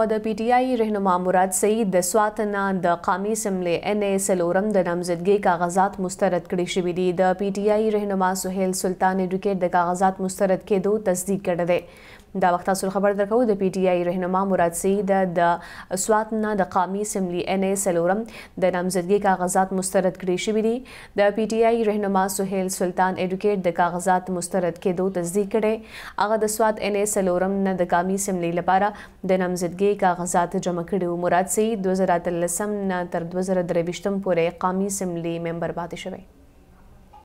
او د پی ټ آی رهنما مراد سعید د سواتنا د قامی سملې ان ای سلورم د نامزدګۍ کاغذات مسترد کړي شوي دي د پی ټ آی رهنما سهیل سلطان ایډوکیټ د کاغذات مسترد کېدو تصدیق کړی دی دا وخت تاسو خبر درکو د پی ټ آی رهنما مراد سعید د سواتنا د قامی سملې ان ای سلورم د نامزدګۍ کاغذات مسترد کړي شوي دي د پی ټ آی رهنما سهیل سلطان ایډوکیټ د کاغذات مسترد کېدو تصدیق کړي هغه د سوات ان ای سلورم نه د قامی سملې لپاره د نامزدګۍ ټولګي کاغذات جمع کړي او مراد سي 2013 نه تر 2023 پورې قامي سملی ممبر پاتې شوی